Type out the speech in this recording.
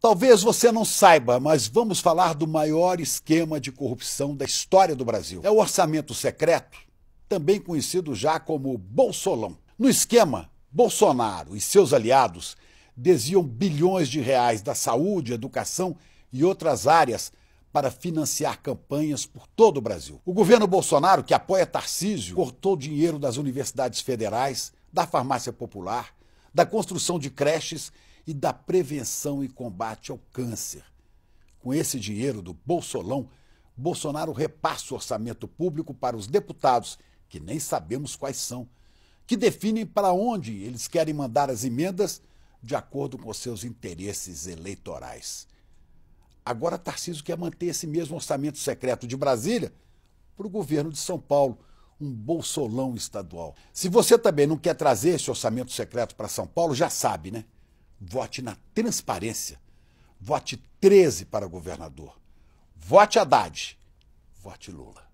Talvez você não saiba, mas vamos falar do maior esquema de corrupção da história do Brasil. É o orçamento secreto, também conhecido já como Bolsolão. No esquema, Bolsonaro e seus aliados desviam bilhões de reais da saúde, educação e outras áreas para financiar campanhas por todo o Brasil. O governo Bolsonaro, que apoia Tarcísio, cortou dinheiro das universidades federais, da farmácia popular, da construção de creches e da prevenção e combate ao câncer. Com esse dinheiro do Bolsolão, Bolsonaro repassa o orçamento público para os deputados, que nem sabemos quais são, que definem para onde eles querem mandar as emendas de acordo com seus interesses eleitorais. Agora Tarcísio quer manter esse mesmo orçamento secreto de Brasília para o governo de São Paulo, um bolsolão estadual. Se você também não quer trazer esse orçamento secreto para São Paulo, já sabe, né? Vote na transparência. Vote 13 para governador. Vote Haddad. Vote Lula.